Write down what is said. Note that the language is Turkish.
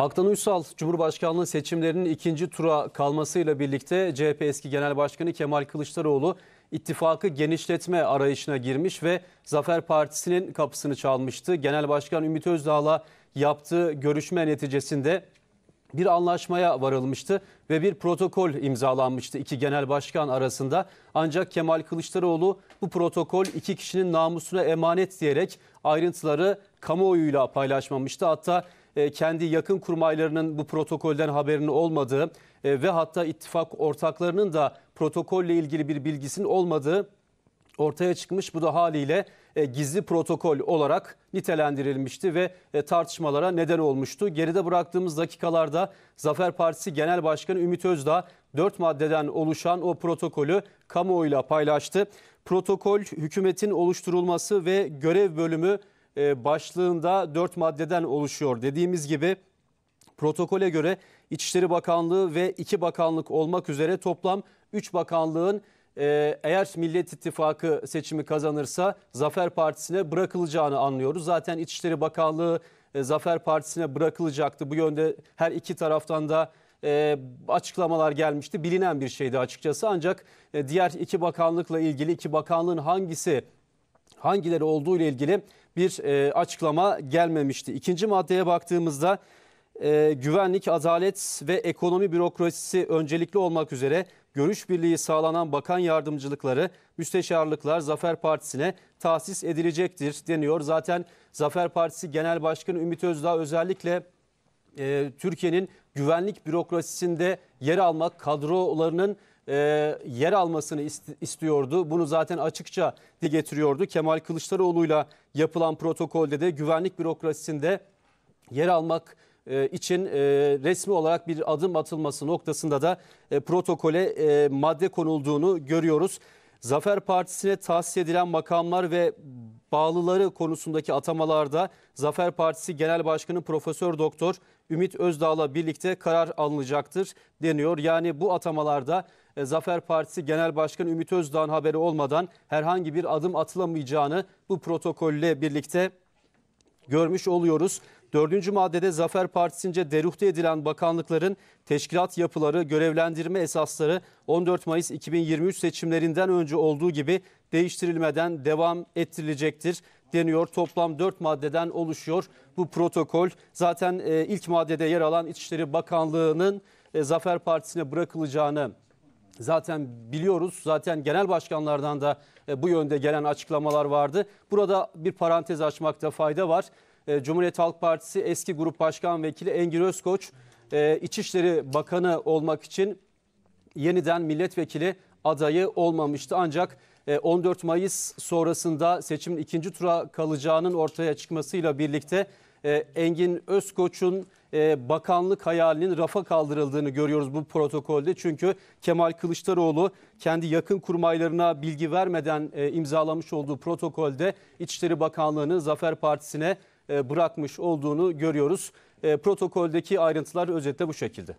Haktan Uysal, Cumhurbaşkanlığı seçimlerinin ikinci tura kalmasıyla birlikte CHP eski Genel Başkanı Kemal Kılıçdaroğlu ittifakı genişletme arayışına girmiş ve Zafer Partisi'nin kapısını çalmıştı. Genel Başkan Ümit Özdağ'la yaptığı görüşme neticesinde bir anlaşmaya varılmıştı ve bir protokol imzalanmıştı iki genel başkan arasında. Ancak Kemal Kılıçdaroğlu bu protokol iki kişinin namusuna emanet diyerek ayrıntıları kamuoyuyla paylaşmamıştı. Hatta e, kendi yakın kurmaylarının bu protokolden haberinin olmadığı e, ve hatta ittifak ortaklarının da protokolle ilgili bir bilgisinin olmadığı ortaya çıkmış. Bu da haliyle e, gizli protokol olarak nitelendirilmişti ve tartışmalara neden olmuştu. Geride bıraktığımız dakikalarda Zafer Partisi Genel Başkanı Ümit Özdağ 4 maddeden oluşan o protokolü kamuoyuyla paylaştı. Protokol hükümetin oluşturulması ve görev bölümü e, başlığında dört maddeden oluşuyor. Dediğimiz gibi protokole göre İçişleri Bakanlığı ve iki bakanlık olmak üzere toplam üç bakanlığın e, eğer Millet İttifakı seçimi kazanırsa Zafer Partisi'ne bırakılacağını anlıyoruz. Zaten İçişleri Bakanlığı e, Zafer Partisi'ne bırakılacaktı. Bu yönde her iki taraftan da açıklamalar gelmişti. Bilinen bir şeydi açıkçası ancak diğer iki bakanlıkla ilgili iki bakanlığın hangisi hangileri olduğu ile ilgili bir e, açıklama gelmemişti. İkinci maddeye baktığımızda e, güvenlik, adalet ve ekonomi bürokrasisi öncelikli olmak üzere görüş birliği sağlanan bakan yardımcılıkları, müsteşarlıklar Zafer Partisi'ne tahsis edilecektir deniyor. Zaten Zafer Partisi Genel Başkanı Ümit Özdağ özellikle e, Türkiye'nin güvenlik bürokrasisinde yer almak, kadrolarının e, yer almasını ist- istiyordu. Bunu zaten açıkça de getiriyordu. Kemal Kılıçdaroğlu'yla yapılan protokolde de güvenlik bürokrasisinde yer almak e, için e, resmi olarak bir adım atılması noktasında da e, protokole madde konulduğunu görüyoruz. Zafer Partisi'ne tahsis edilen makamlar ve bağlıları konusundaki atamalarda Zafer Partisi Genel Başkanı Profesör Doktor Ümit Özdağ'la birlikte karar alınacaktır deniyor. Yani bu atamalarda e, Zafer Partisi Genel Başkanı Ümit Özdağ'ın haberi olmadan herhangi bir adım atılamayacağını bu protokolle birlikte görmüş oluyoruz. Dördüncü maddede Zafer Partisi'nce deruhte edilen bakanlıkların teşkilat yapıları, görevlendirme esasları 14 Mayıs 2023 seçimlerinden önce olduğu gibi değiştirilmeden devam ettirilecektir deniyor. Toplam 4 maddeden oluşuyor bu protokol. Zaten e, ilk maddede yer alan İçişleri Bakanlığı'nın e, Zafer Partisi'ne bırakılacağını zaten biliyoruz. Zaten genel başkanlardan da e, bu yönde gelen açıklamalar vardı. Burada bir parantez açmakta fayda var. Ee, Cumhuriyet Halk Partisi eski grup başkan vekili Engin Özkoç e, İçişleri Bakanı olmak için yeniden milletvekili adayı olmamıştı. Ancak 14 e, Mayıs sonrasında seçimin ikinci tura kalacağının ortaya çıkmasıyla birlikte e, Engin Özkoç'un bakanlık hayalinin rafa kaldırıldığını görüyoruz bu protokolde. Çünkü Kemal Kılıçdaroğlu kendi yakın kurmaylarına bilgi vermeden imzalamış olduğu protokolde İçişleri Bakanlığı'nı Zafer Partisi'ne e, bırakmış olduğunu görüyoruz. E, protokoldeki ayrıntılar özetle bu şekilde.